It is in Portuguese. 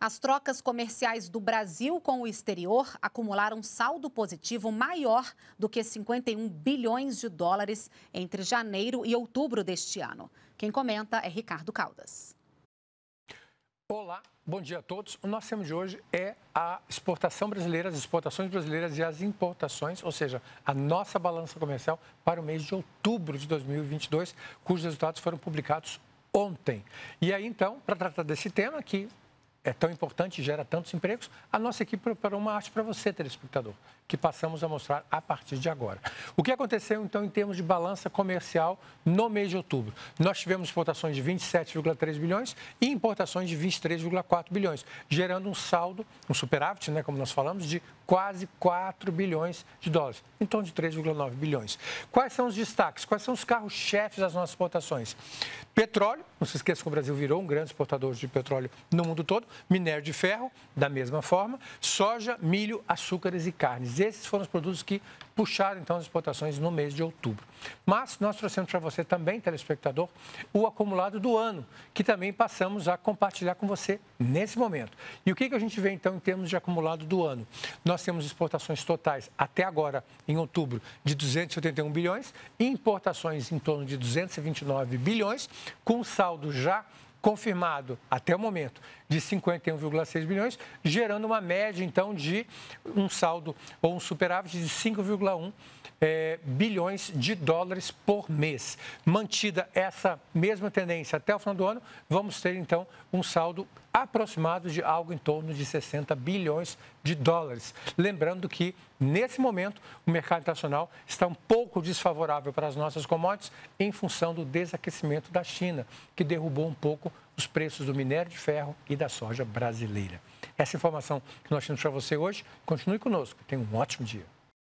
As trocas comerciais do Brasil com o exterior acumularam saldo positivo maior do que 51 bilhões de dólares entre janeiro e outubro deste ano. Quem comenta é Ricardo Caldas. Olá, bom dia a todos. O nosso tema de hoje é a exportação brasileira, as exportações brasileiras e as importações, ou seja, a nossa balança comercial para o mês de outubro de 2022, cujos resultados foram publicados ontem. E aí, então, para tratar desse tema, que é tão importante, gera tantos empregos, a nossa equipe preparou uma arte para você, telespectador, que passamos a mostrar a partir de agora. O que aconteceu, então, em termos de balança comercial no mês de outubro? Nós tivemos exportações de 27,3 bilhões e importações de 23,4 bilhões, gerando um saldo, um superávit, né, como nós falamos, de quase 4 bilhões de dólares, em torno de 3,9 bilhões. Quais são os destaques? Quais são os carros-chefes das nossas exportações? Petróleo, não se esqueça que o Brasil virou um grande exportador de petróleo no mundo todo, minério de ferro, da mesma forma, soja, milho, açúcares e carnes. Esses foram os produtos que puxaram então as exportações no mês de outubro. Mas nós trouxemos para você também, telespectador, o acumulado do ano, que também passamos a compartilhar com você nesse momento. E o que, que a gente vê então em termos de acumulado do ano? Nós temos exportações totais até agora, em outubro, de 281 bilhões, importações em torno de 229 bilhões, com saldo já confirmado até o momento de 51,6 bilhões, gerando uma média então de um saldo ou um superávit de 5,1 é, eh, bilhões de dólares por mês. Mantida essa mesma tendência até o final do ano, vamos ter então um saldo aproximado de algo em torno de 60 bilhões de dólares. Lembrando que, nesse momento, o mercado internacional está um pouco desfavorável para as nossas commodities em função do desaquecimento da China, que derrubou um pouco pouco os preços do minério de ferro e da soja brasileira. Essa informação que nós temos para você hoje, continue conosco. Tenha um ótimo dia.